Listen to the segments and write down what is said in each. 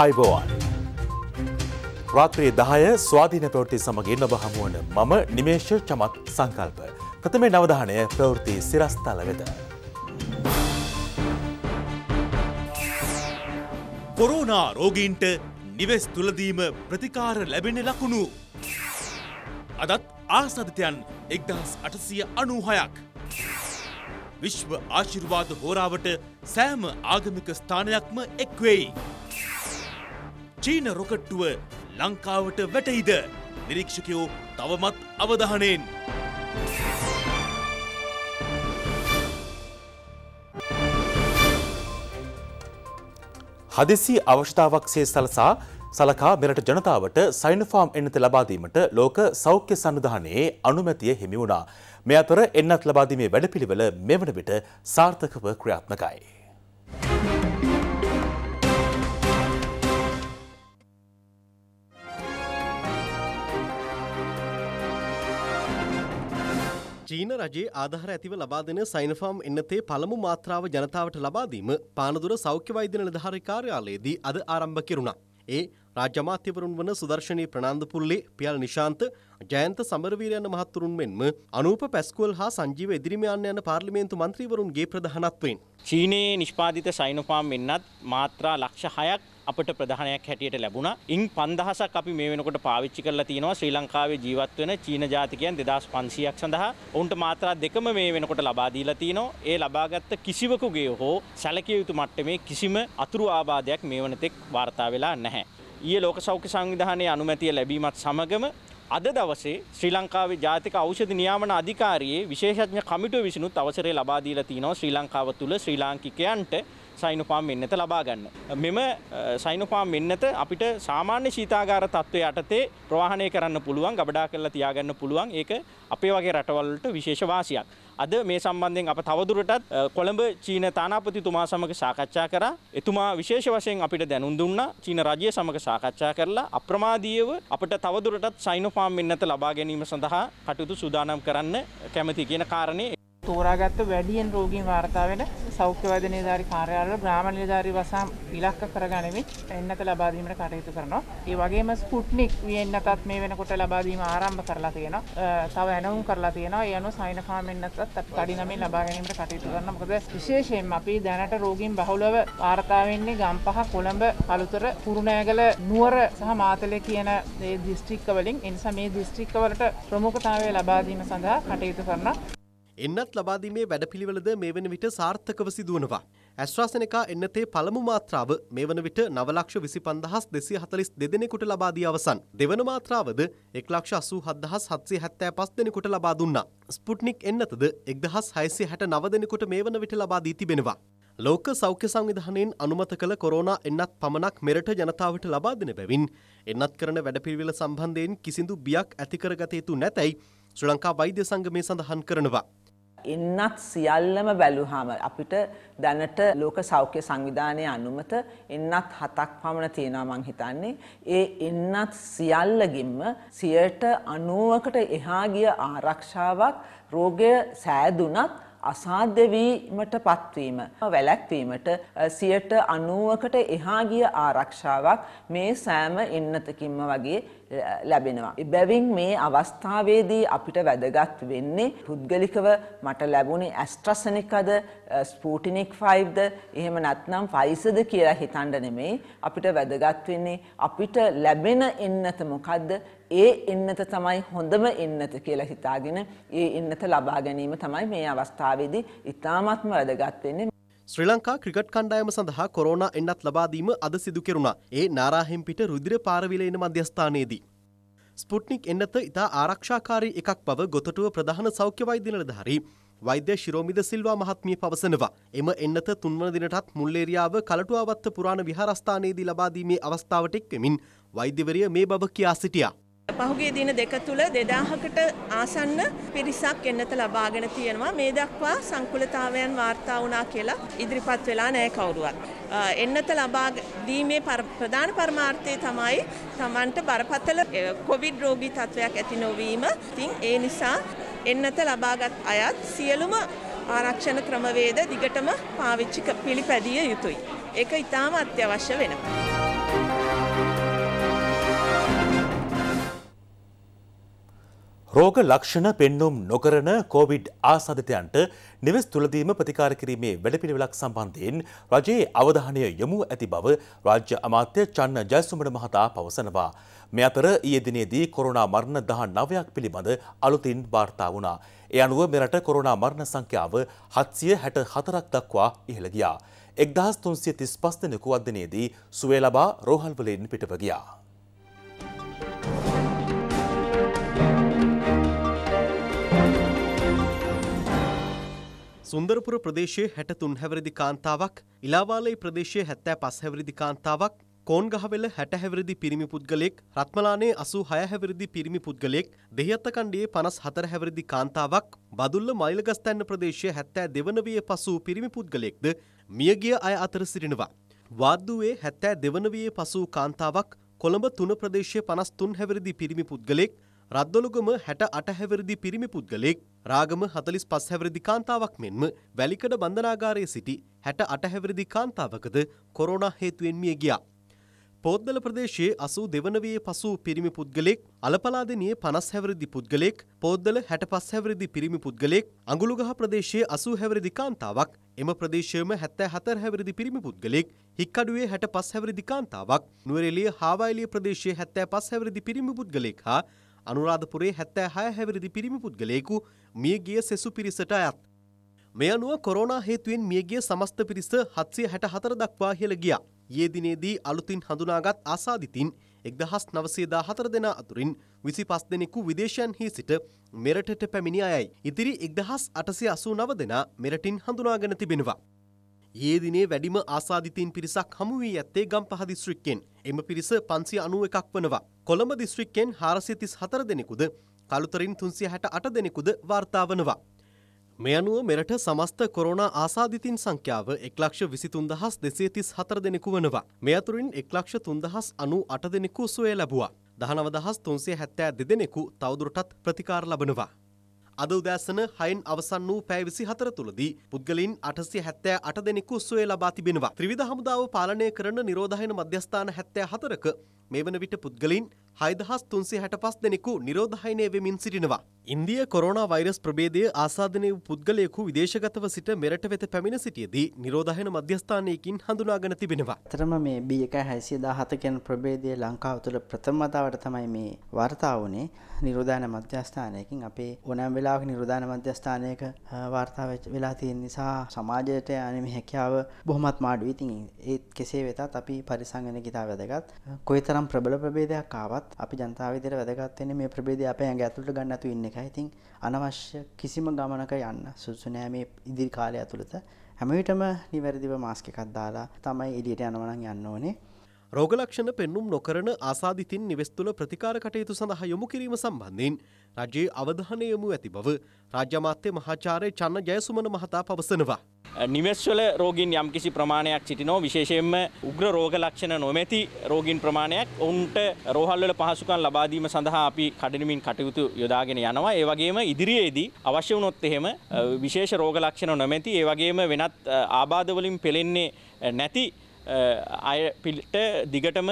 අයිබෝවන්. රාත්‍රයේ දහය ස්වාධීන ප්‍රවෘති සමගින් ඔබ හමුවන මම නිමේශ චමත් සංකල්ප. ප්‍රථමේ නවධානය ප්‍රවෘති සිරස්ථල වෙත. කොරෝනා රෝගීන්ට නිවෙස් තුලදීම ප්‍රතිකාර ලැබෙන ලකුණු. අදත් ආසධිතයන් එක්දහස් අටසිය අනූහයක්. විශ්ව ආශිර්වාද හෝරාවට සෑම ආගමික ස්ථානයක්ම එක්වෙයි. චීන රොකට්ටුව ලංකාවට වැටයිද නිරීක්ෂකයෝ තවමත් අවධානයෙන්. හදිසි අවශ්ථාවක් සේ සලසා සලකා මෙරට ජනතාවට සයිනෆාම් එන්නත ලබාදීමට ලෝක සෞඛ්‍ය සන්ධානයේ අනුමැතිය හිමි වුණා. මෙ අතර එන්නත් ලබාදීමේ වැඩපිළිවෙල මෙවන විට සාර්ථකව ක්‍රියාත්මකයි. චීන රජයේ ආධාර ඇතිව ලබා දෙන සයිනෆාම් එන්නතේ පළමු මාත්‍රාව ජනතාවට ලබා දීම පානදුර සෞඛ්‍ය වෛද්‍ය නිලධාරි කාර්යාලයේදී අද ආරම්භ කෙරුණා. ඒ රාජ්‍ය අමාත්‍යවරුන් වන සුදර්ශනී ප්‍රනාන්දුපුල්ලේ, පියල් නිශාන්ත, ජයන්ත සමරවීර යන මහත්තුරුන් මෙන්ම අනූප පැස්කුවල් හා සංජීව එදිරිමයන් යන පාර්ලිමේන්තු මන්ත්‍රීවරුන්ගේ ප්‍රධානත්වයෙන් චීනයේ නිෂ්පාදිත සයිනොෆාම් වෙන්නත් මාත්‍රා ලක්ෂ 6ක් අපට ප්‍රධානයක් හැටියට ලැබුණා. ඉන් 5000ක් අපි මේ වෙනකොට පාවිච්චි කරලා තියෙනවා ශ්‍රී ලංකාවේ ජීවත් වෙන චීන ජාතිකයන් 2500ක් සඳහා. ඔවුන්ට මාත්‍රා දෙකම මේ වෙනකොට ලබා දීලා තිනවා. ඒ ලබාගත් කිසිවකුගේ හෝ සැලකිය යුතු මට්ටමේ කිසිම අතුරු ආබාධයක් මේ වනතෙක් වාර්තා වෙලා නැහැ. ඊයේ ලෝක සෞඛ්‍ය සංවිධානයේ අනුමැතිය ලැබීමත් සමගම අද දවසේ ශ්‍රී ලංකාවේ ජාතික ඖෂධ නියාමන අධිකාරියේ විශේෂඥ කමිටුව විසිනුත් අවසරය ලබා දීලා තිනවා ශ්‍රී ලංකාව තුළ ශ්‍රී ලාංකිකයන්ට සයිනොපාම් මෙන්නත ලබා ගන්න. මෙම සයිනොපාම් මෙන්නත අපිට සාමාන්‍ය ශීතාගාර තත්ත්වය යටතේ ප්‍රවාහණය කරන්න පුළුවන් ගබඩා කරලා තියාගන්න පුළුවන් ඒක අපේ වගේ රටවල්ට විශේෂ වාසියක්. අද මේ සම්බන්ධයෙන් අප තවදුරටත් කොළඹ චීන තානාපතිතුමා සමග සාකච්ඡා කරා. එතුමා විශේෂ වශයෙන් අපිට දැනුම් දුන්නා. චීන රජය සමග සාකච්ඡා කරලා අප්‍රමාදීව අපිට තවදුරටත් සයිනොෆාම් මෙන්නත ලබා ගැනීම සඳහා කටයුතු සූදානම් කරන්න කැමති කියන කාරණේ තෝරාගත්ත වැඩියෙන් රෝගීන් වාර්තා වෙන සෞඛ්‍යවාද නිලධාරී කාර්යාලවල ග්‍රාම නිලධාරී වසම් ඉලක්ක කරගනිමින් එන්නත ලබා දීමට කටයුතු කරනවා. ඒ වගේම ස්පුට්නික් වියන්නටත් මේ වෙනකොට ලබා දීම ආරම්භ කරලා තියෙනවා. තව ඇනවුම් කරලා තියෙනවා. ඒ අනුව සයිනකාම් එන්නත්ත් අපි කඩින නමින් ලබා ගැනීමට කටයුතු කරනවා. මොකද විශේෂයෙන්ම අපි දැනට රෝගීන් බහුලව වාර්තා වෙන්නේ ගම්පහ කොළඹ අලුතර කුරුණෑගල නුවර සහ මාතලේ කියන මේ දිස්ත්‍රික්ක වලින් එනිසා මේ දිස්ත්‍රික්ක වලට ප්‍රමුඛතාවය ලබා දීම සඳහා කටයුතු කරනවා. එන්නත් ලබාදීමේ වැඩපිළිවෙලද මේ වන විට සාර්ථකව සිදුවනවා. ඇස්්‍රාසනකා එන්නතේ පළමු මාත්‍රාව මේ වන විට නවලක්ෂ විසි පන්දහස් දෙසි හතලිස් දෙදෙනෙකුට ලබාදී අවසන්. දෙවන මාත්‍රාවද එක්ලක්ෂ අසූ හදහස් හත්සේ හැත්තෑ පස් දෙනෙකුට ලබා දුන්නා. ස්පුට්නික් එන්නතද එක්දහස් හයිසි හැට නවදෙනෙකුට මේ වන විට ලබාදී තිබෙනවා. ලෝක සෞඛ්‍ය සංවිධානයෙන් අනුමත කළ කොරෝනා එන්නත් පමණක් මෙරට ජනතාවට ලබා දෙන බැවින් එන්නත් කරන වැඩපිළිවෙල සම්බන්ධයෙන් කිසිදු බියක් ඇතිකරගත යුතු නැතැයි ශ්‍රී ලංකා වෛද්‍ය සංගමය සඳහන් කරනවා. එන්නත් සියල්ලම බැලුහම අපිට දැනට ලෝක සෞඛ්‍ය සංවිධානයේ අනුමත එන්නත් හතක් පමණ තියෙනවා මං හිතන්නේ. ඒ එන්නත් සියල්ලගින්ම 90%කට එහා ගිය ආරක්ෂාවක් රෝගය සෑදුනත් අසාධ්‍ය වීමට පත්වීම වැළැක්වීමට 90කට එහා ගිය ආරක්ෂාවක් මේ සෑම ඉන්නතකින්ම වගේ ලැබෙනවා. එබැවින් මේ අවස්ථාවේදී අපිට වැදගත් වෙන්නේ පුද්ගලිකව මට ලැබුණේ ඇස්ට්‍රසනිකද ස්පූටිනික් 5ද එහෙම නැත්නම් ෆයිසද කියලා හිතන්න නෙමෙයි අපිට වැදගත් වෙන්නේ අපිට ලැබෙන එන්නත මොකද්ද ඒ එන්නත තමයි හොඳම එන්නත කියලා හිතාගෙන ඒ එන්නත ලබා ගැනීම තමයි මේ අවස්ථාවේදී ඉතාමත්ම වැදගත් වෙන්නේ. ශ්‍රී ලංකා ක්‍රිකට් කණ්ඩායම සඳහා කොරෝනා එන්නත් ලබා දීම අද සිදු කෙරුණා. ඒ නාරාහෙන් පිට රුධිර පාරවිලේන මධ්‍යස්ථානයේදී. ස්පුට්නික් එන්නත ඉතා ආරක්ෂාකාරී එකක් බව ගොතටුව ප්‍රධාන සෞඛ්‍ය වෛද්‍ය නිලධාරී වෛද්‍ය ශිරෝමිද සිල්වා මහත්මිය පවසනවා. එම එන්නත තුන්වන දිනටත් මුල්ලේරියාව කලටුවවත්ත පුරාණ විහාරස්ථානයේදී ලබා දීමේ අවස්ථාවට එක්වෙමින් වෛද්‍යවරිය මේ බව කියා සිටියා. පහුගේ දින දෙක තුල 2000කට ආසන්න පිරිසක් එන්නත ලබාගෙන තියෙනවා මේ දක්වා සංකුලතාවයන් වාර්තා වුණා කියලා ඉදිරිපත් වෙලා නැහැ කවුරුවත්. එන්නත ලබා දීමේ ප්‍රධාන පරමාර්ථය තමයි Tamanට බරපතල කොවිඩ් රෝගී තත්වයක් ඇති නොවීම. ඉතින් ඒ නිසා එන්නත ලබාගත් අයත් සියලුම ආරක්ෂණ ක්‍රමවේද දිගටම පාවිච්චි පිළිපැදිය යුතුයි. ඒක ඊටාම අත්‍යවශ්‍ය වෙනවා. රෝග ලක්ෂණ පෙන්නුම් නොකරන කෝවිඩ් ආසාධිතයන්ට නිවෙස් තුළදීම ප්‍රතිකාර කිරීමේ වැඩපිළිවෙලක් සම්බන්ධයෙන් රජයේ අවධානය යොමු ඇති බව රාජ්‍ය අමාත්‍ය චන්න ජයසුමන මහතා පවසනවා. මේ අතර ඊයේ දිනේදී කොරෝනා මරණ 19ක් පිළිබඳ අලුතින් වාර්තා වුණා. ඒ අනුව මෙරට කොරෝනා මරණ සංඛ්‍යාව 764ක් දක්වා ඉහළ ගියා. 1335 දෙනෙකු අද දිනේදී සුවේ ලබා රෝහල්වලින් පිටව ගියා. සුන්දරපුර ප්‍රදේශයේ හැටතුන් හැවරදි කාන්තාවක් ඉලාවාලයි ප්‍රදේශයේ හැත්තෑ පස් හැවරදි කාන්තාවක් කෝන්ගහවෙල හැට හැවරදි පිරිමි පුද්ගලෙක් රත්මලානේ අසූ හය හැවරදි පිරිමි පුද්ගලෙක් දෙහිත්තකණ්ඩියේ පනස් හතර හැවරදි කාන්තාවක් බදුල්ල මයිලගස්තැන්න ප්‍රදේශය හැත්තෑ දෙවනවිය පසූ පිරිමි පුද්ගලෙක්ද මියගිය අය අතර සිටිනවා. වාද්දුවේ හැත්තෑ දෙවනවයේ පසූ කාන්තාවක් කොළඹ තුන ප්‍රදේශය පනස් තුන් හැවරදි පිරිමි පුද්ගලෙක් රද්දොළුගම 68 හැවිරිදි පිරිමි පුද්ගලෙක් රාගම 45 හැවිරිදි කාන්තාවක් මෙන්ම වැලිකඩ බන්ධනාගාරයේ සිටි 68 හැවිරිදි කාන්තාවකද කොරෝනා හේතුවෙන් මිය ගියා. පෝද්දල ප්‍රදේශයේ 82 වනවියේ පසු පිරිමි පුද්ගලෙක්, අලපලාදෙණියේ 50 හැවිරිදි පුද්ගලෙක්, පෝද්දල 65 හැවිරිදි පිරිමි පුද්ගලෙක්, අඟුලුගහ ප්‍රදේශයේ 80 හැවිරිදි කාන්තාවක්, එම ප්‍රදේශයේම 74 හැවිරිදි පිරිමි පුද්ගලෙක්, හික්කඩුවේ 65 හැවිරිදි කාන්තාවක්, නුවරඑළිය හාවයිලිය ප්‍රදේශයේ 75 හැවිරිදි පිරිමි පුද්ගලෙක් හා අනුරාධපුරේ හැත්තෑ හය හැවිරිදි පිරිමි පුද්ගලයෙකු මියගිය සෙසු පිරිසට අයත්. මේ අනුව කොරෝනා හේතුවෙන් මියගිය සමස්ත පිරිස හත්සිය හැට හතර දක්වා හෙළ ගියා. ඒ දිනේදී අලුතින් හඳුනාගත් ආසාධිතින් එක්දහස් නවසේදා හතර දෙනා අතුරින් විසි පස් දෙනෙකු විදේශයන්හි සිට මෙරටට පැමිණි අයයි. ඉතිරි එක්දහස් අටසය අසූ නව දෙනා මෙරටින් හඳුනාගෙන තිබෙනවා. ඒ දිනේ වැඩිම ආසාධිතීන් පිරිසක් හමුුවී ඇත්තේ ගම් පහ දිස්ත්‍රික්කෙන් එම පිරිස පන්සි අනුව එකක් වනවා. කොළඹ දිස්ත්‍රික්කෙන් හාරසිතිස් හතර දෙනෙකුද කළුතරින් තුන්සිය හැට අට දෙනෙකුද වාර්තාාවනවා. මේ අනුව මෙරට සමස්ත කොරෝනා ආසාධිතින් සංඛ්‍යාව එක්ලක්ෂ විසිතුන්දහස් දෙසේතිස් හතර දෙනෙකු වනවා. මෙ අතුරින් එක්ලක්ෂ තුන්දහස් අනු අට දෙනෙකු සොය ලැබවා. දහනවදහස් තුන්සේ හැත්තෑ දෙදෙනෙකු තවදුරටත් ප්‍රතිකාර ලබනවා. අද උදෑසන හයින් අවසන් වූ පැය 24 තුලදී පුද්ගලයින් 878 දෙනෙකු සුවය ලබා තිබෙනවා. ත්‍රිවිධ හමුදාව පාලනය කරන නිරෝධායන මධ්‍යස්ථාන 74ක මේ වන විට පුද්ගලයින් හයිදහස් තුන්සේ හැට පස් දෙනෙකු නිරෝධහයිනය වෙමින් සිටිනවා. ඉන්දිය කොරෝණ වෛරස් ප්‍රබේදය ආසාධනය පුද්ගලයෙකු විදේශගතව සිට මෙරට වෙත පැමිණ සිටියදී නිරෝධහන මධ්‍යස්ථානයකින් හඳුනාගෙන තිබෙනවා. තරම මේ බියක හැසිය දාහතකැන් ප්‍රබේදය ලංකාව තුළ ප්‍රථමතාවට තමයි මේ වර්තාවනේ නිරෝධාන මධ්‍යස්ථානයකින් අපේ ඕනෑම් වෙලාක නිරෝධාන මධ්‍යස්ථානයක වාර්තාව වෙලා තියෙන් නිසා සමාජයට යනම හැකියාව බොහොමත් මාඩුවීතින් ඒත් කෙසේ වෙතත් අපි පරිසංගන ගිතා වැදගත් කොයි තරම් ප්‍රබල ප්‍රබේදයක් ආවත් වුණත් අපි ජනතාව විදිහට වැදගත් වෙන්නේ මේ ප්‍රභේදය අපේ ඇඟ ඇතුළට ගන්න නැතු ඉන්න එකයි. ඉතින් අනවශ්‍ය කිසිම ගමනක යන්න සුසු නෑ මේ ඉදිරි කාලය ඇතුළත හැම විටම නිවැරදිව මාස්ක් එකක් දාලා තමයි එළියට යනවා නම් යන්න ඕනේ. රෝගලක්ෂණ පෙන්නුම් නොකරන ආසාධිතින් නිවෙස් තුළ ප්‍රතිකාර කටයුතු සඳහා යොමු කිරීම සම්බන්ධයෙන් රජයේ අවධානය යොමු ඇති බව රාජ්‍ය අමාත්‍ය මහාචාර්ය චන්න ජයසුමන මහතා පවසනවා. නිවෙස්වල රෝගීන් යම්කිසි ප්‍රමාණයක් සිටිනෝ විශේෂයෙන්ම උග්‍ර රෝග ලක්ෂණ නොමැති රෝගීන් ප්‍රමාණයක් ඔවුන්ට රෝහල්වල පහසුකම් ලබා දීම සඳහා අපි කඩිනමින් කටයුතු යොදාගෙන යනවා. ඒ වගේම ඉදිරියේදී අවශ්‍ය වුණොත් එහෙම විශේෂ රෝග ලක්ෂණ නොමැති ඒ වගේම වෙනත් ආබාධ වලින් පෙළෙන්නේ නැති අයට දිගටම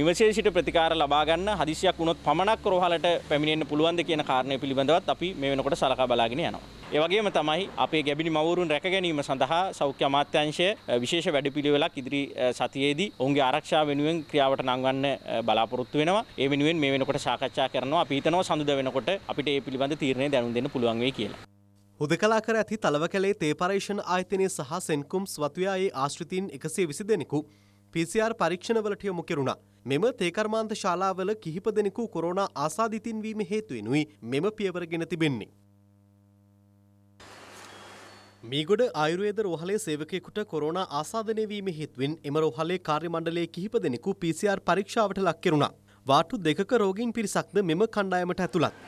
නිවසේ සිට ප්‍රතිකාර ලබාගන්න හදිසියක් වුණොත් පමණක් රෝහලට පැමිණෙන්න පුළුවන්ද කියන කාරණය පිළිබඳවත් අපි මේ වෙනකොට සලකා බලාගෙන යනවා. ඒ වගේම තමයි අපේ ගැබිනි මවුරුන් රැක ගැනීම සඳහා සෞඛ්‍ය අමාත්‍යාංශය විශේෂ වැඩපිළිවෙලක් ඉදිරි සතියේදී ඔවුන්ගේ ආරක්ෂාව වෙනුවෙන් ක්‍රියාවට නංවන්න බලාපොරොත්තු වෙනවා. ඒ වෙනුවෙන් මේ වෙනකොට සාකච්ඡා කරනවා. අපි හිතනවා සඳුදා වෙනකොට අපිට ඒ පිළිබඳ තීරණය දැනුම් දෙන්න පුළුවන් වෙයි කියලා. හුදකලා කර ඇති තලව කැලේ තේ පරීක්ෂණ ආයතනය සහ සෙන්කුම් ස්වතුයායේ ආශ්‍රිතීන් එකසේ විසි දෙනෙකු PCR පරීක්ෂණවලට යොමු කෙරුණා. මෙම තේකර්මාන්ත ශාලාවල කිහිප දෙනෙකු කොරෝනා ආසාදිතින් වීම හේතුවෙනුයි මෙම පියවරගෙන තිබෙන්නේ. මීගොඩ ආයුර්වේද රෝහලේ සේවකයෙකුට කොරෝනා ආසාදනය වීම හේතුවෙන් එම රෝහලේ කාර්ය මණ්ඩලයේ කිහිප දෙනෙකු PCR පරීක්ෂාවට ලක් කෙරුණා. වාටු දෙකක රෝගීන් පිරිසක්ද මෙම කණ්ඩායමට ඇතුළත්.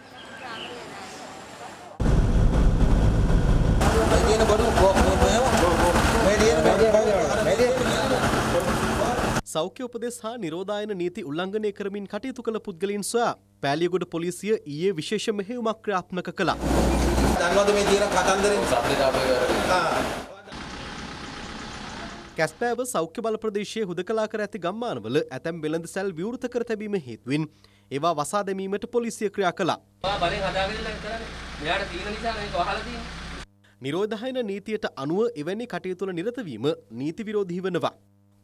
සෞඛ්‍ය උපදෙස් හා නිරෝධායන නීති උල්ලංඝනය කරමින් කටයුතු කළ පුද්ගලයන් සොයා පෑලියගොඩ පොලිසිය ඊයේ විශේෂ මෙහෙයුමක් ක්‍රියාත්මක කළා. දන්නවද මේ තියෙන කතන්දරේ? කැස්පෑව සෞඛ්‍ය බල ප්‍රදේශයේ හුදකලා කර ඇති ගම්මානවල ඇතැම් වෙළඳ සැල් විවෘත කර තැබීම හේතුවෙන් ඒවා වසා දැමීමට පොලිසිය ක්‍රියා කළා. බලෙන් හදාගෙන ඉන්න කරන්නේ. මෙයාට තියෙන නිසා මේක වහලා තියෙන්නේ. නිරෝධායන නීතියට අනුව එවැනි කටයුතුල නිරතවීම නීති විරෝධී වනවා.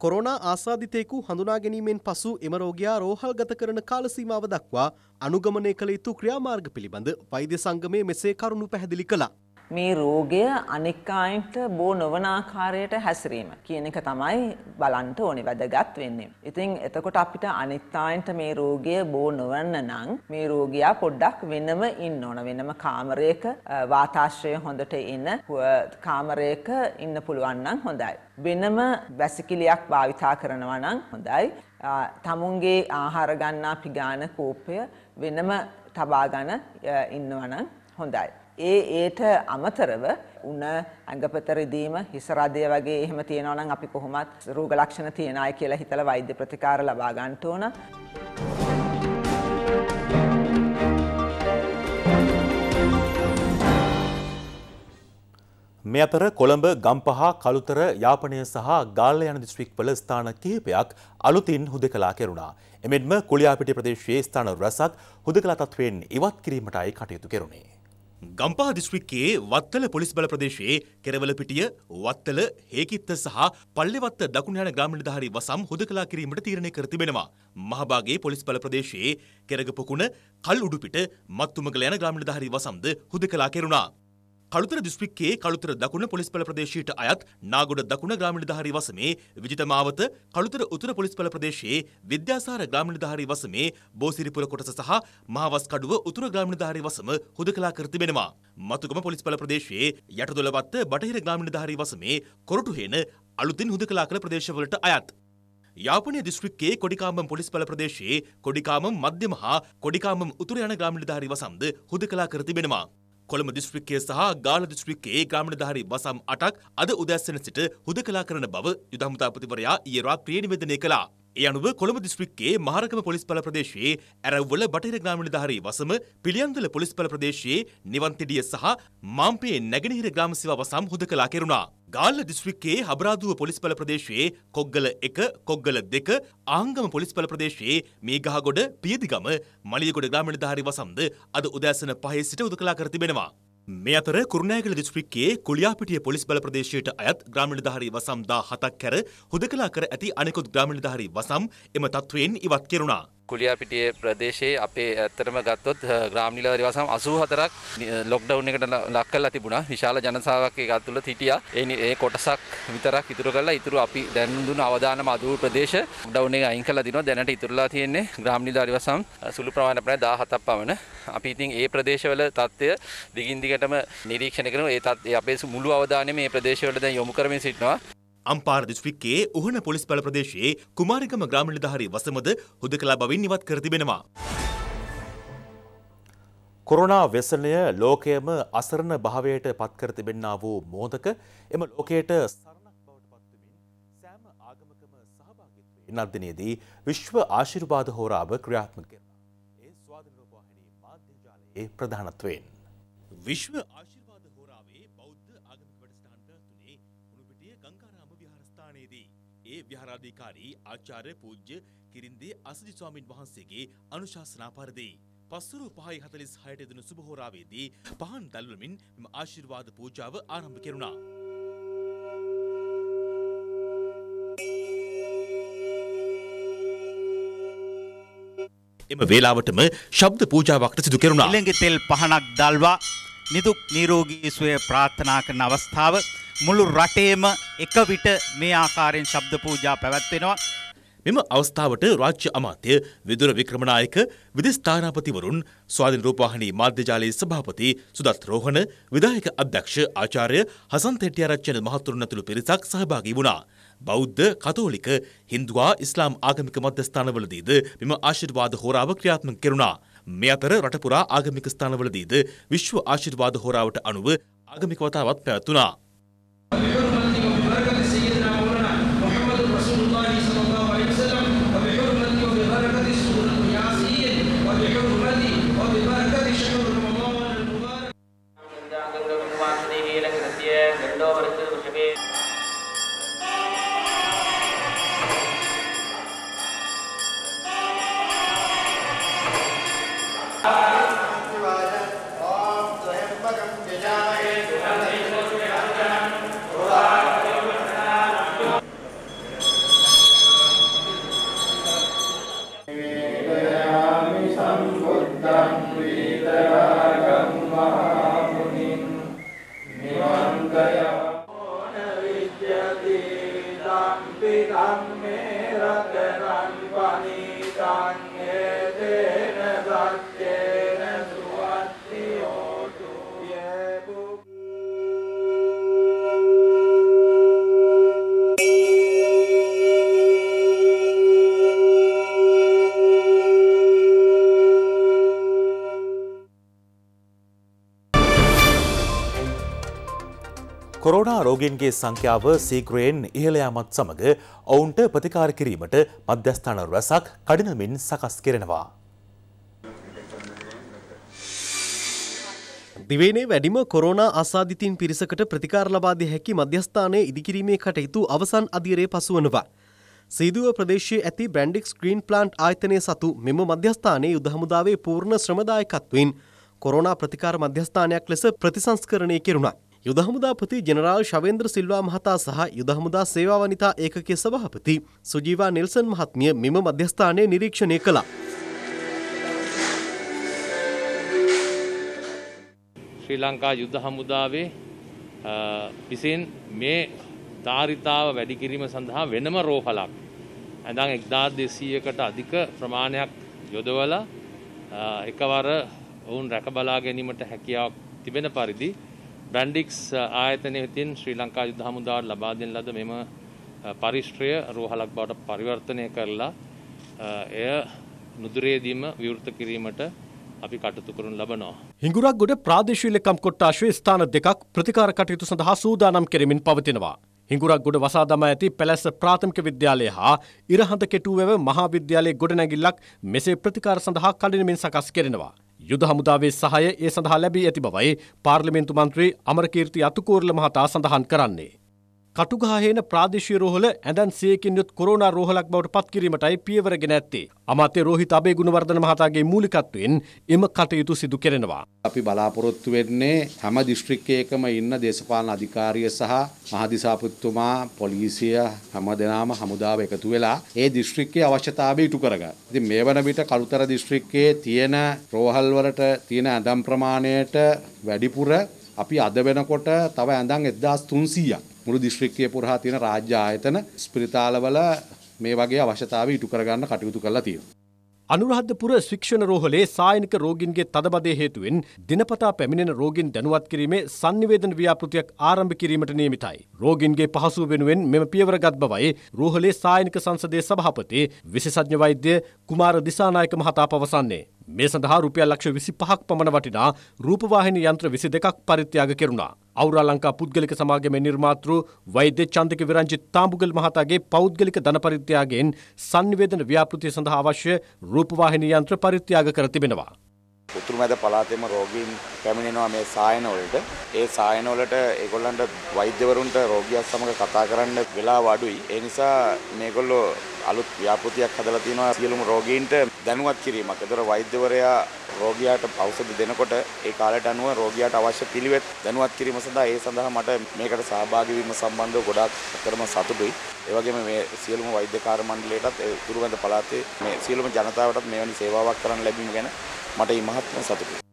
කොරෝනා ආසාධිතයෙකු හඳුනා ගැනීමෙන් පසු එම රෝගයා රෝහල්ගත කරන කාලසීමාව දක්වා අනුගමනය කළ යුතු ක්‍රියාමාර්ග පිළිබඳ වෛද්‍ය සංගමය මෙසේ කරුණු පැහැදිලි කළා. මේ රෝගය අනෙක් අයට බෝ නොවන ආකාරයට හැසිරීම කියන එක තමයි බලන්න ඕනේ වැදගත් වෙන්නේ. ඉතින් එතකොට අපිට අනිත් අයට මේ රෝගය බෝ නොවන්න නම් මේ රෝගියා පොඩ්ඩක් වෙනම ඉන්න ඕන. වෙනම කාමරයක වාතාශ්‍රය හොඳට ඉන කාමරයක ඉන්න පුළුවන් නම් හොඳයි. වෙනම වැසිකිලියක් භාවිතා කරනවා නම් හොඳයි. තමුන්ගේ ආහාර ගන්නා පිගාන කෝපය වෙනම තබාගෙන ඉන්නවනම් හොඳයි. ඒ ඒට අමතරව උන ඇඟපතරිදීම හිසරදය වගේ එහෙම තියෙනවනම් අපි කොහොමත් රූග ලක්ෂණ තියෙන අය කියලා හිතලා වෛද්‍ය ප්‍රතිකාර ලබා ගන්න ඕන. මේ අතර කොළඹ ගම්පහ කළුතර යාපනය සහ ගාල්ල යන දිස්ත්‍රික්වල ස්ථාන කිහිපයක් අලුතින් හුදකලා කෙරුණා. එමෙන්ම කුලියාපිටි ප්‍රදේශයේ ස්ථාන රැසක් හුදකලා තත්ත්වයෙන් ඉවත් කිරීමටයි කටයුතු කෙරුණේ. ගම්පහ දිස්ත්‍රික්කයේ වත්තල පොලිස් බල ප්‍රදේශයේ කෙරවල පිටිය වත්තල හේකිත්ත සහ පල්ලෙවත්ත දකුණු යන ග්‍රාම නිලධාරී වසම් හුදකලා කිරීමට තීරණය කර තිබෙනවා. මහභාගේ පොලිස් බල ප්‍රදේශයේ කෙරග පොකුණ කල් උඩුපිට මත්තුමගල යන ග්‍රාම නිලධාරී වසම්ද හුදකලා කෙරුණා. කළුතර දිස්ත්‍රික්කයේ කළුතර දකුණ පොලිස්පල ප්‍රදේශයට අයත් නාගොඩ දකුණ ග්‍රාමනිධාරී වසමේ විජිත මාවත කළුතර උතුර පොලිස්පල ප්‍රදේශයේ විද්‍යාසාර ග්‍රාමනිධාරී වසමේ බෝසිරිපුර කොටස සහ මහවස් කඩුව උතුර ග්‍රාමනිධාරී වසම හුදකලා කර තිබෙනවා. මතුගම පොලිස්පල ප්‍රදේශයේ යටදොලවත්ත බටහිර ග්‍රාමනිධාරී වසමේ කොරටුහෙන අලුතින් හුදකලා කළ ප්‍රදේශවලට අයත්. යාපනය දිස්ත්‍රික්කේ කොඩිකාමම් පොලිස්පල ප්‍රදේශයේ කොඩිකාමම් මධ්‍යම හා කොඩිකාමම් උතුර යන ග්‍රාමනිධාරී වසම්ද හුදකලා කර තිබෙනවා. කොළඹ දිස්ත්‍රික්කය සහ ගාල දිස්ත්‍රික්කයේ ග්‍රාමණධාරී වසම් අටක් අද උදැස්සන සිට හුදකලා කරන බව යුදහමුදාපතිවරයා ඊයේ රාත්‍රියේ නිවේදනය කළා. ඒ අනුව කොළඹ දිස්ත්‍රික්කයේ මහරකම පොලිස්පල ප්‍රදේශයේ ඇරව්වල බටහිර ග්‍රාමීණ ධාරී වසම පිළියන්දල පොලිස්පල ප්‍රදේශයේ නිවන්තිඩිය සහ මාම්පේ නැගෙනහිර ග්‍රාම සේවා වසම් හුදකලා කෙරුණා. ගාල්ල දිස්ත්‍රික්කයේ හබරාදුව පොලිස්පල ප්‍රදේශයේ කොග්ගල 1 කොග්ගල 2 ආංගම පොලිස්පල ප්‍රදේශයේ මේගහගොඩ පියදිගම මලියගොඩ ග්‍රාමීණ ධාරී වසම්ද අද උදෑසන 5 සිට උදකලා කර තිබෙනවා. මේ අතර කුරුණෑගල දිස්ත්‍රික්කයේ කුලියාපිටිය පොලිස් බල ප්‍රදේශයට අයත් ග්‍රාමීණ නිලධාරී වසම් 17ක් කර හුදකලා කර ඇති අනෙකුත් ග්‍රාමීණ නිලධාරී වසම් එම තත්වයෙන් ඉවත් කෙරුණා. කුලියාපිටිය ප්‍රදේශයේ අපේ ඇත්තටම ගත්තොත් ග්‍රාම නිලධාරි වසම් 84ක් ලොක්ඩවුන් එකට ලක් කරලා තිබුණා. විශාල ජනසාවක් ඒක ඇතුළත හිටියා. ඒ ඒ කොටසක් විතරක් ඉතුරු කරලා ඉතුරු අපි දැන් දුන්න අවදානම අදූ ප්‍රදේශ ලොක්ඩවුන් එක අයින් කරලා දිනවා. දැනට ඉතුරුලා තියෙන්නේ ග්‍රාම නිලධාරි වසම් සුළු ප්‍රමාණයක් පමණ 17ක් පමණ. අපි ඉතින් ඒ ප්‍රදේශවල තත්ත්වය දිගින් දිගටම නිරීක්ෂණය කරනවා. ඒ තත් අපේ මුළු අවධානය මේ ප්‍රදේශවල දැන් යොමු කරමින් සිටිනවා. අම්පාර දිස්ත්‍රික්කයේ උහන පොලිස් බල ප්‍රදේශයේ කුමාරිගම ග්‍රාම නිලධාරී වසමද හුදකලා බවින් ඉවත් කර තිබෙනවා. කොරනා වෙසනය ලෝකයම අසරණ භාවයට පත්කර තිබෙන්න වූ මෝදක එම ලෝකයට සරණක් බවට පත්වමින් සෑම ආගමකම සහභාගිත්වය නර්ධනයේදී විශ්ව ආශිර්වාද හෝරාව ක්‍රියාත්මක කරන ඒ ස්වාධනෝපාහනී මාධ්‍යජාලයේ ප්‍රධානත්වයෙන්. විශ්ව ආශිර්වාද හෝරාවේ බෞද්ධ ආගමික වැඩස්ථාන්ට තුනේ උනුපිටිය ගංකාරාම ස්ථානයේදී ඒ විහාරාධිකාරී ආචාර්ය පූජ්‍ය කිරින්දේ අසජි ස්වාමින් වහන්සේගේ අනුශාසනා පරිදි පස්වරු 5:46ට දෙන සුබ හෝරාවේදී පහන් දැල්වමින් මෙම ආශිර්වාද පූජාව ආරම්භ කෙරුණා. එම වේලාවටම ශබ්ද පූජාවක්ට සිදු කෙරුණා. ඊළඟ තෙල් පහනක් දැල්වා නිදුක් නිරෝගී සුවය ප්‍රාර්ථනා කරන අවස්ථාව මුළු රටේම එක විට මේ ආකාරයෙන් ශබ්ද පූජා පැවැත්වෙනවා. මෙම අවස්ථාවට රාජ්‍ය අමාත්‍ය විදුර වික්‍රමනායක විදෙස් ස්ථානාපතිවරුන් ස්වාධීන රූපවාහිනී මාධ්‍යජාලයේ සභාපති සුදත් රෝහණ විධායක අධ්‍යක්ෂ ආචාර්ය හසන් තෙටිආරච්චන මහතුරුන් ඇතුළු පිරිසක් සහභාගී වුණා. බෞද්ධ කතෝලික හින්දුවා ඉස්ලාම් ආගමික මධ්‍යස්ථානවලදීද මෙම ආශිර්වාද හෝරාව ක්‍රියාත්මක කෙරුණා. මේ අතර රටපුරා ආගමික ස්ථානවලදීද විශ්ව ආශිර්වාද හෝරාවට අනුව ආගමික වතාවත් පැවැත්වුණා. Thank you. රෝගීන්ගේ සංඛ්‍යාව සීග්‍රයෙන් ඉහළයාමත් සමඟ ඔවුන්ට ප්‍රතිකාර කිරීමට මධ්‍යස්ථාන රැසක් කඩිනමින් සකස් කෙරෙනවා. දිවේනේ වැඩිම කොරෝනා ආසාධිතීන් පිරිසකට ප්‍රතිකාර ලබාදී හැකි මධ්‍යස්ථානය ඉදිකිරීමේ කටයුතු අවසන් අධිරේ පසුවනවා. සීදුව ප්‍රදේශයේ ඇති බ්‍රැන්ඩික්ස් ග්‍රීන් ප්ලාන්ට් ආයතනය සතු මෙම මධ්‍යස්ථානයේ යුද හමුදාවේ පූර්ණ ශ්‍රමදායකත්වයෙන් කොරෝනා ප්‍රතිකාර මධ්‍යස්ථානයක් ලෙස ප්‍රතිසංස්කරණය කෙරුණා. යුද හමුදාපති ජෙනරාල් ශවේන්ද්‍ර සිල්වා මහතා සහ යුද හමුදා සේවා වනිතා ඒකකයේ සභාපති සුජීවා නෙල්සන් මහත්මිය මෙම මධ්‍යස්ථානයේ නිරීක්ෂණය කළා. ශ්‍රී ලංකා යුද හමුදාවේ විසින් මේ ධාරිතාව වැඩි කිරීම සඳහා වෙනම රෝහලක් ඇඳන් 1200කට අධික ප්‍රමාණයක් යොදවලා එකවර ඔවුන් රැකබලා ගැනීමට හැකියාවක් තිබෙන පරිදි බැන්ඩික්ස් ආයතනය විතින් ශ්‍රී ලංකා යුද්ධ හමුදාවට ලබා දෙන ලද මෙම පරිශ්‍රය රෝහලක් බවට පරිවර්තනය කරලා එය නුදුරේදීම විවෘත කිරීමට අපි කටතු කරන ලබනවා. හිඟුරක් ගොඩ ප්‍රාදේශීලකම් කොට්ටාශවේ ස්ථාන දෙකක් ප්‍රතිකාර කටයුතු සඳහා සූදානම් කිරීමෙන් පවතිනවා. හිඟුරක් ගොඩ වසා දම ඇති පැලැස්ස ප්‍රාථමික විද්‍යාලය හා ඉරහඳ කෙටුවව මහා විද්‍යාලයේ ගොඩනැගිල්ලක් මෙසේ ප්‍රතිකාර සඳහා කඩිනමින් සකස් කෙරෙනවා. යුද හමුදාවේ සහය ඒ සඳහා ලැබී ඇති බවයි පාර්ලිමේන්තු මන්ත්‍රී අමරකීර්ති අතුකෝරල මහතා සඳහන් කරන්නේ. කටුගහේන ප්‍රාදේශීය රෝහල ඇඳන් 100කින් යුත් කොරෝනා රෝහලක් බවට පත් කිරීමටයි පියවරගෙන ඇත්තේ. අමාත්‍ය රෝහිත අබේ ගුණවර්ධන මහතාගේ මූලිකත්වයෙන් එම කටයුතු සිදු කරනවා. අපි බලාපොරොත්තු වෙන්නේ හැම දිස්ත්‍රික්කයකම ඉන්න දේශපාලන අධිකාරිය සහ මහදිසාපතිතුමා, පොලිසිය හැම දෙනාම හමුදාව එකතු වෙලා ඒ දිස්ත්‍රික්කයේ අවශ්‍යතාවය ඉටු කරගන්න. ඉතින් මේ වන විට කළුතර දිස්ත්‍රික්කයේ තියෙන රෝහල් වලට තියෙන ඇඳම් ප්‍රමාණයට වැඩිපුර අපි අද වෙනකොට තව ඇඳන් 1300ක් මුළු දිස්ත්‍රික්කය පුරහා තියෙන රාජ්‍ය ආයතන ස්පිරිතාලවල මේ වගේ අවශ්‍යතාව ඉටු කරගන්න කටයුතු කරලා තියෙනවා. අනුරාධපුර ශික්ෂණ රෝහලේ සායනික රෝගීන්ගේ තදබදය හේතුවෙන් දිනපතා පැමිණෙන රෝගීන් දැනුවත් කිරීමේ sannivedan ව්‍යාපෘතියක් ආරම්භ කිරීමට නියමිතයි. රෝගීන්ගේ පහසුව වෙනුවෙන් මෙම පියවර ගත් බවයි රෝහලේ සායනික සංසදයේ සභාපති විශේෂඥ වෛද්‍ය කුමාර දිසානායක මහතා පවසන්නේ. මේ සඳහා රුපියල් ලක්ෂ 25ක් පමණ වටිනා රූපවාහිනී යන්ත්‍ර 22ක් පරිත්‍යාග කෙරුණා. අවුරා ලංකා පුද්ගලික සමාගමේ නිර්මාතෘ වෛද්‍ය චන්දක විරංජිත් තාඹුගල් මහතාගේ පෞද්ගලික ධන පරිත්‍යාගයෙන් sannivedana ව්‍යාපෘතිය සඳහා අවශ්‍ය රූපවාහිනී යන්ත්‍ර පරිත්‍යාග කර තිබෙනවා. උතුරුමැද පළාතේම රෝගීන් පැමිණෙනවා මේ සායන වලට. ඒ සායන වලට ඒගොල්ලන්ට වෛද්‍යවරුන්ට රෝගියා සමග කතා කරන්න වෙලාව අඩුයි. ඒ නිසා මේගොල්ලෝ අලුත් ව්‍යාපෘතියක් හදලා තියෙනවා සියලුම රෝගීන්ට දැනුවත් කිරීමක්. ඒතර වෛද්‍යවරයා රෝගියාට ඖෂධ දෙනකොට ඒ කාලයට අනුව රෝගියාට අවශ්‍ය පිළිවෙත් දැනුවත් කිරීම සඳහා ඒ සඳහා මට මේකට සහභාගී වීම සම්බන්ධව ගොඩාක් අතරම සතුටුයි. ඒ වගේම මේ සියලුම වෛද්‍යකාර මණ්ඩලයටත් ඒ උතුරුවැඳ පළාතේ මේ සියලුම ජනතාවටත් මෙවැනි සේවාවක් කරන්න ලැබීම ගැන මට ඉමහත්ම සතුටුයි.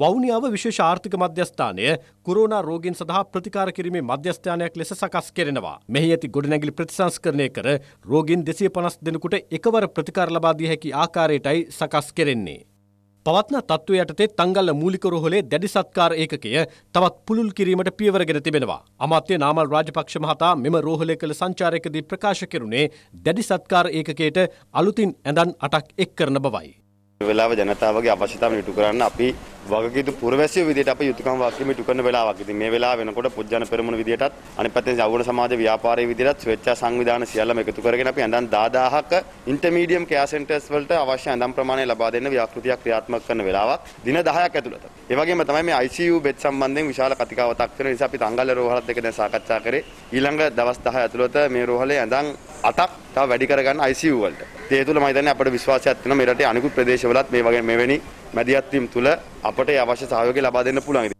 වවුනියාව විශේෂ ආර්ථික මධ්‍යස්ථානය කොරෝනා රෝගීන් සඳහා ප්‍රතිකාර කිරීමේ මධ්‍යස්ථානයක් ලෙස සකස් කෙරෙනවා. මෙහි ඇති ගොඩනැගිලි ප්‍රතිසංස්කරණය කර රෝගීන් 250 දෙනෙකුට එකවර ප්‍රතිකාර ලබා දිය හැකි ආකාරයටයි සකස් කෙරෙන්නේ. පවත්න තත්ත්වය යටතේ තංගල්ල මූලික රෝහලේ දැඩි සත්කාර ඒකකය තවත් පුළුල් කිරීමට පියවරගෙන තිබෙනවා. අමාත්‍ය නාමල් රාජපක්ෂ මහතා මෙම රෝහලේ කළ සංචාරයකදී ප්‍රකාශ කෙරුණේ දැඩි සත්කාර ඒකකයට අලුතින් ඇඳන් අටක් එක් කරන බවයි. වෙලාව ජනතාවගේ අවශ්‍යතාවන් ඉටු කරන්න අපි වගකීතු පුරවැසියෝ විදිහට අපි යුතුයකම් වාසියම ඉටු කරන වෙලාවක්. ඉතින් මේ වෙලාව වෙනකොට පොජ්ජන පෙරමුණ විදිහටත් අනිත් පැත්තෙන් යවුන සමාජ ව්‍යාපාරයේ විදිහටත් ස්වේච්ඡා සංවිධාන සියල්ලම එකතු කරගෙන අපි ඇඳන් 10000ක ඉන්ටර්මීඩියම් කෙයා සෙන්ටර්ස් වලට අවශ්‍ය ඇඳම් ප්‍රමාණය ලබා දෙන්න ව්‍යාපෘතියක් ක්‍රියාත්මක කරන වෙලාවක් දින 10ක් ඇතුළත. ඒ වගේම තමයි මේ ICU බෙඩ් සම්බන්ධයෙන් විශාල කතිකාවතක් වෙන නිසා අපි තංගල්ල රෝහලත් එක්ක දැන් සාකච්ඡා කරේ. ඊළඟ දවස් 10 ඇතුළත මේ රෝහලේ ඇඳන් 8ක් තව වැඩි කරගන්න ICU වලට. ඒ තුළ මම හිතන්නේ අපේ විශ්වාසයක් තියෙනවා මේ රටේ අනිකුත් ප්‍රදේශවලත් මේ වගේ මෙවැනි මැදිහත්වීම් තුළ අප අපට අවශ්‍ය සහයෝගය ලබා දෙන්න පුළුවන්.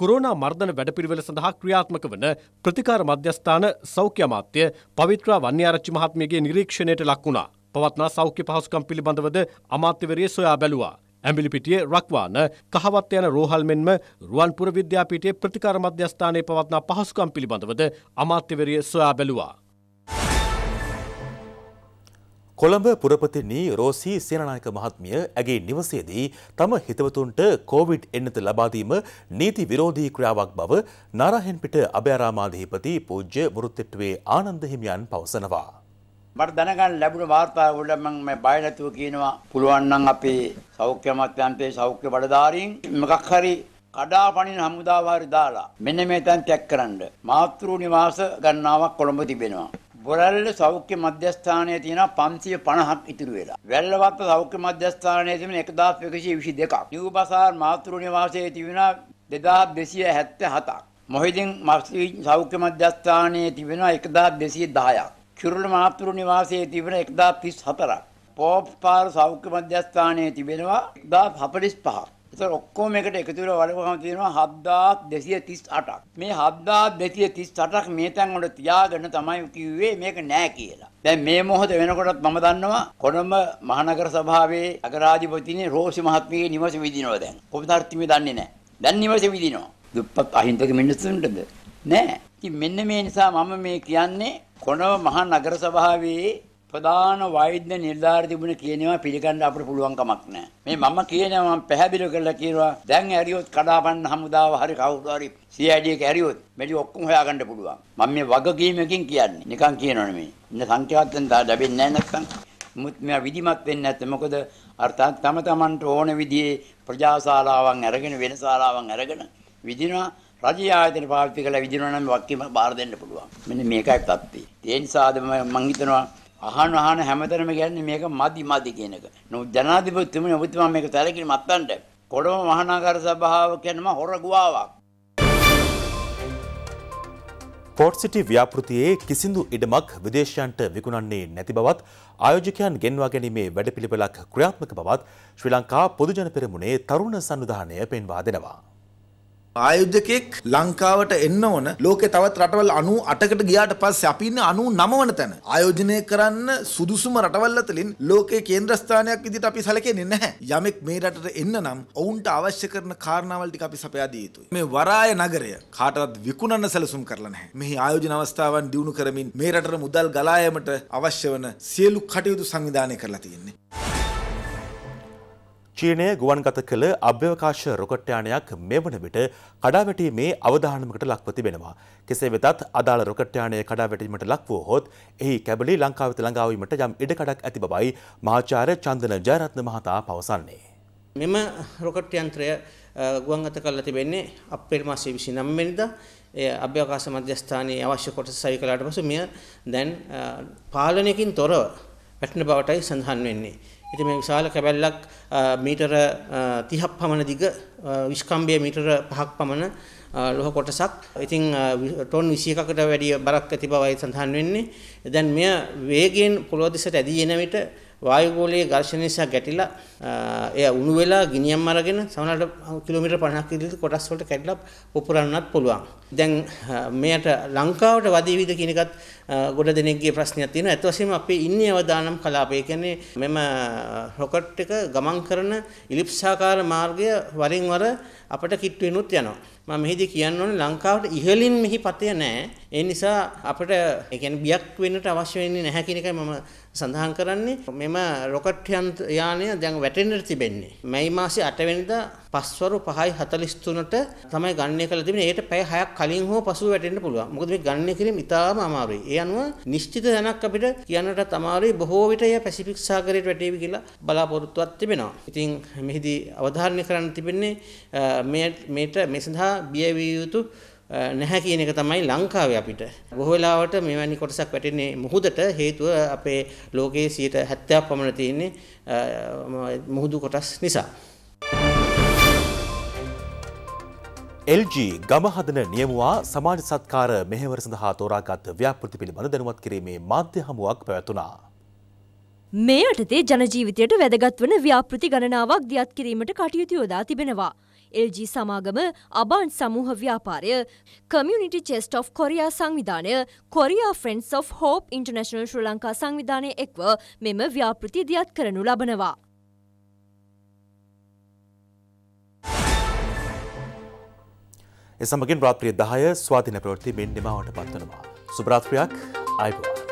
කොරෝනා මර්ධන වැඩපිළිවෙල සඳහා ක්‍රියාත්මක වන ප්‍රතිකාර මධ්‍යස්ථාන සෞඛ්‍ය අමාත්‍ය පවිත්‍රා වන්‍යාරච්චි මහත්මියගේ නිරීක්ෂණයට ලක් වුණා. පවත්නා සෞඛ්‍ය පහසුකම් පිළිබඳවද අමාත්‍යවරිය සොයා බැලුවා. ඇඹිලිපිටියේ රක්වාන කහවත් යන රෝහල් මෙන්ම රුවන්පුර විද්‍යාපීඨයේ ප්‍රතිකාර මධ්‍යස්ථානයේ පවත්නා පහසුකම් පිළිබඳවද අමාත්‍යවරිය සොයා බැලුවා. කොළඹ පුරපතිනී රෝසි සේනනායක මහත්මිය ඇගේ නිවසේදී තම හිතවතුන්ට කෝවිඩ් එන්නත ලබාදීම නීති විරෝධී ක්‍රියාවක් බව නාරහෙන්පිට අභයාරාමාධිහිපති පූජ්‍ය මුරුත්තෙට්ටුවේ ආනන්ද හිමියන් පවසනවා. මට දැනගන්න ලැබුණ වාර්තාව වල මම මේ බය නැතුව කියනවා පුළුවන් නම් අපේ සෞඛ්‍ය අමාත්‍යාංශයේ සෞඛ්‍ය බඩදාරීන් මොකක් හරි කඩාපනින හමුදාවාරි දාලා මෙන්න මේ තැන් තැක් කරන්න මාතෘ නිවාස ගණනාවක් කොළඹ තිබෙනවා. බොරැල්ල සෞඛ්‍ය මධ්‍යස්ථානයේ තියෙනවා 550ක් ඉතුරු වෙලා. වැල්ලවත්ත සෞඛ්‍ය මධ්‍යස්ථානයේ තිබෙන 1122ක්. නිව් බසාර් මාතෘ නිවාසයේ තිබෙනවා 2277ක්. මොහිදින් මස්ජිද් සෞඛ්‍ය මධ්‍යස්ථානයේ තිබෙනවා 1210ක්. කිරුළ මාතෘ නිවාසයේ තිබෙන 1034ක්. පෝප් පාර සෞඛ්‍ය මධ්‍යස්ථානයේ තිබෙනවා 1045ක්. ඒතර ඔක්කොම එකට එකතු වෙලා වලකම තියෙනවා 7238ක්. මේ 7238ක් මේ තැන් වල තියාගෙන තමයි කිව්වේ මේක නෑ කියලා. දැන් මේ මොහොත වෙනකොටත් මම දන්නවා කොළඹ මහනගර සභාවේ අගරාජපතිනි රෝසි මහත්මියගේ නිවස විදිනවා දැන්. කොපිතාර්ථිමේ දන්නේ නෑ. දැන් නිවස විදිනවා. දුප්පත් අහිංසක මිනිස්සුන්ටද? නෑ. ඉතින් මෙන්න මේ නිසා මම මේ කියන්නේ කොළඹ මහා නගර සභාවේ ප්‍රධාන වෛද්‍ය නිර්ධාරී තිබුණ කියනවා පිළිගන්න අපිට පුළුවන් කමක් නැහැ. මේ මම කියනවා මම පැහැදිලි කරලා කියනවා දැන් ඇරියොත් කඩාපන්න හමුදාව හරි කවුරු හරි CID එක ඇරියොත් මෙලි ඔක්කොම හොයාගන්න පුළුවන්. මම මේ වගකීමකින් කියන්නේ. නිකන් කියනවනේ මේ. ඉන්න සංඛ්‍යාවෙන් තා ලැබෙන්නේ නැහැ නැත්නම් මුත් මෙයා විධිමත් වෙන්නේ නැත්නම් මොකද අර තම තමන්ට ඕන විදිහේ ප්‍රජාශාලාවන් අරගෙන වෙනශාලාවන් අරගෙන විදිනවා රජ ආයතන පාවිච්චි කරලා විදිනවා නම් වක්කීම බාර දෙන්න පුළුවන්. මෙන්න මේකයි තත්ත්වය. ඒ නිසාද මම හිතනවා අහන අහන හැමතැනම කියන්නේ මේක මදි මදි කියන එක. නමුත් ජනාධිපතිතුමනි ඔබතුමා මේක සැලකිලි මත්තන්ට කොළඹ මහනගර සභාව කියනම හොර ගුවාවක්. පෝට් සිටි ව්‍යාපෘතියේ කිසිදු ඉඩමක් විදේශයන්ට විකුණන්නේ නැති බවත් ආයෝජකයන් ගෙන්වා ගැනීමේ වැඩපිළිවෙලක් ක්‍රියාත්මක බවත් ශ්‍රී ලංකා පොදුජන පෙරමුණේ තරුණ සංවිධානය පෙන්වා දෙනවා. ආයුධකෙක් ලංකාවට එන්න ඕන ලෝකේ තවත් රටවල් 98කට ගියාට පස්සේ අපි ඉන්නේ 99 වන තැන. ආයෝජනය කරන්න සුදුසුම රටවල් අතරින් ලෝකේ කේන්ද්‍රස්ථානයක් විදිහට අපි සැලකෙන්නේ නැහැ. යමෙක් මේ රටට එන්න නම් ඔවුන්ට අවශ්‍ය කරන කාරණාවල් ටික අපි සපයා දිය යුතුයි. මේ වරාය නගරය කාටවත් විකුණන්න සැලසුම් කරලා නැහැ. මෙහි ආයෝජන අවස්ථාවන් දියුණු කරමින් මේ රටට මුදල් ගලා අවශ්‍ය වන සියලු කටයුතු සංවිධානය කරලා තියෙන්නේ. චීනය ගුවන්ගත කළ අභ්‍යවකාශ රොකට්යානයක් මෙවන විට කඩාවැටීමේ අවධානමකට ලක්ව තිබෙනවා. කෙසේ වෙතත් අදාළ රොකට්යානය කඩාවැටීමට ලක්වෝ හොත් එහි කැබලි ලංකාවත ළඟාවීමට යම් ඉඩකඩක් ඇති බවයි මාචාර්ය චන්දන ජයරත්න මහතා පවසන්නේ. මෙම රොකට් යන්ත්‍රය ගුවන්ගත කරලා තිබෙන්නේ අප්‍රේල් මාසයේ 29 වෙනිදා ඒ අභ්‍යවකාශ මධ්‍යස්ථානයේ අවශ්‍ය කොටස සවි කළාට පසු මෙය දැන් පාලනයකින් තොරව පැටන බවටයි සඳහන් වෙන්නේ. ඉතින් මේ විශාල කැබැල්ලක් මීටර 30ක් පමණ දිග විස්කම්භය මීටර 5ක් පමණ ලොහ කොටසක් ඉතින් ටොන් 21කට වැඩිය බරක් ඇති බවයි සඳහන් වෙන්නේ. දැන් මෙය වේගයෙන් පොළොව දිසට ඇදී එන විට වායු ගෝලයේ ඝර්ෂණ නිසා ගැටිලා එය උණු වෙලා ගිනියම් අරගෙන සමහරවිට කිලෝමීටර් 50ක් ඉදිරියට කොටස් වලට කැඩිලා පුපුරන්නත් පුළුවන්. දැන් මෙයට ලංකාවට වදී විද කියන එකත් ගොඩ දෙනෙක්ගේ ප්‍රශ්නයක් තියෙනවා. ඒත් වශයෙන්ම අපි ඉන්නේ අවදානම් කලාපය. කියන්නේ මෙම රොකට් එක ගමන් කරන ඉලිප්සාකාර මාර්ගය වරින් වර අපට කිට් වෙනුත් යනවා. මම මෙහිදී කියන්න ඕනේ ලංකාවට ඉහළින් මෙහි පතය නැහැ. ඒ නිසා අපිට ඒ කියන්නේ බියක් වෙන්නට අවශ්‍ය වෙන්නේ නැහැ කියන එකයි මම සඳහන් කරන්නේ. මෙම රොකට් යානය දැන් වැටෙන්නට තිබෙන්නේ. මැයි මාසේ 8 වෙනිදා පස්වරු 5:43ට තමයි ගණනය කළ තිබෙන්නේ. ඒකට පැය 6ක් කලින් හෝ පසුව වැටෙන්න පුළුවන්. මොකද මේ ගණනය කිරීම ඉතාම අමාරුයි. ඒ අනුව නිශ්චිත දැනක් අපිට කියන්නට තමාරුයි බොහෝ විටය පැසිෆික් සාගරයට වැටේවි කියලා බලාපොරොත්තුවක් තිබෙනවා. ඉතින් මෙහිදී අවධාරණය කරන්න තිබෙන්නේ මේට මේ සඳහා බිය විය යුතු නැහැ කියන එක තමයි ලංකාවේ අපිට. බොහෝ වෙලාවට මෙවැනි කොටසක් වැටෙන්නේ මුහුදට හේතුව අපේ ලෝකයේ 70% පමණ තියෙන්නේ මුහුදු කොටස් නිසා. LG ගම හදන නියමුවා සමාජ සත්කාර මෙහෙවර සඳහා තෝරාගත් ව්‍යාපෘති පිළිබඳ දැනුවත් කිරීමේ මාධ්‍ය හමුවක් පැවැතුනා. මේ යටතේ ජනජීවිතයට වැදගත් වන ව්‍යාපෘති ගණනාවක් දියත් කිරීමට කටයුතු යොදා තිබෙනවා. LG සමාගම අබාන් සමූහ ව්‍යාපාරය කමියනිටි චෙස්ට of කොරයා සංවිධානය Korea Friends of Hope International Sri Lanka සංවිධානය එක්ව මෙම ව්‍යාපෘති දියත් කරනු ලබනවා. එසමගින් රාත්‍රිය දහය ස්වාධින ප්‍රවෘති මෙන් නිමාවට පත්වනවා. සුභරාත්‍රයක් අයිබවා.